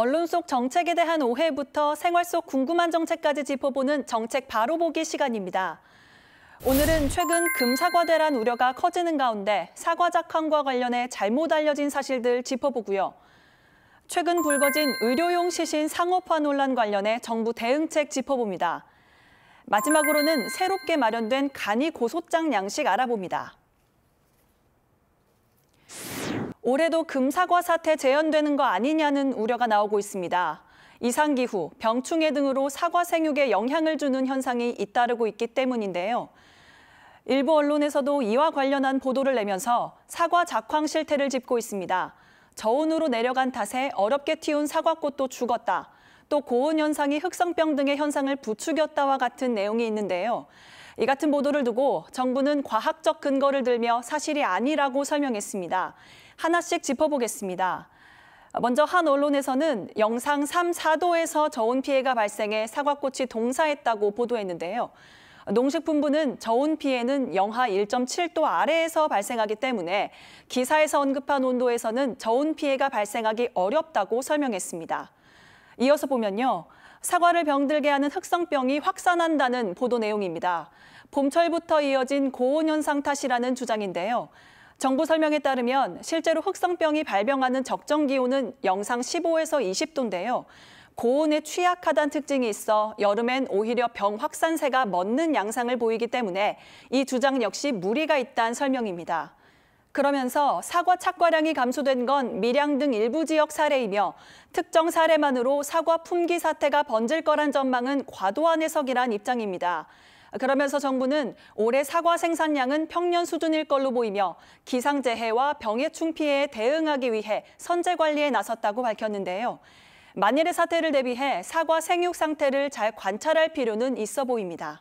언론 속 정책에 대한 오해부터 생활 속 궁금한 정책까지 짚어보는 정책 바로 보기 시간입니다. 오늘은 최근 금사과대란 우려가 커지는 가운데 사과 작황과 관련해 잘못 알려진 사실들 짚어보고요. 최근 불거진 의료용 시신 상업화 논란 관련해 정부 대응책 짚어봅니다. 마지막으로는 새롭게 마련된 간이 고소장 양식 알아봅니다. 올해도 금사과 사태 재현되는 거 아니냐는 우려가 나오고 있습니다. 이상기후, 병충해 등으로 사과 생육에 영향을 주는 현상이 잇따르고 있기 때문인데요. 일부 언론에서도 이와 관련한 보도를 내면서 사과 작황 실태를 짚고 있습니다. 저온으로 내려간 탓에 어렵게 튀운 사과꽃도 죽었다. 또 고온 현상이 흑성병 등의 현상을 부추겼다와 같은 내용이 있는데요. 이 같은 보도를 두고 정부는 과학적 근거를 들며 사실이 아니라고 설명했습니다. 하나씩 짚어보겠습니다. 먼저 한 언론에서는 영상 3, 4도에서 저온 피해가 발생해 사과꽃이 동사했다고 보도했는데요. 농식품부는 저온 피해는 영하 1.7도 아래에서 발생하기 때문에 기사에서 언급한 온도에서는 저온 피해가 발생하기 어렵다고 설명했습니다. 이어서 보면요. 사과를 병들게 하는 흑성병이 확산한다는 보도 내용입니다. 봄철부터 이어진 고온 현상 탓이라는 주장인데요. 정부 설명에 따르면 실제로 흑성병이 발병하는 적정 기온은 영상 15에서 20도인데요. 고온에 취약하다는 특징이 있어 여름엔 오히려 병 확산세가 멎는 양상을 보이기 때문에 이 주장 역시 무리가 있다는 설명입니다. 그러면서 사과 착과량이 감소된 건 밀양 등 일부 지역 사례이며 특정 사례만으로 사과 품귀 사태가 번질 거란 전망은 과도한 해석이란 입장입니다. 그러면서 정부는 올해 사과 생산량은 평년 수준일 걸로 보이며 기상재해와 병해충 피해에 대응하기 위해 선제 관리에 나섰다고 밝혔는데요. 만일의 사태를 대비해 사과 생육 상태를 잘 관찰할 필요는 있어 보입니다.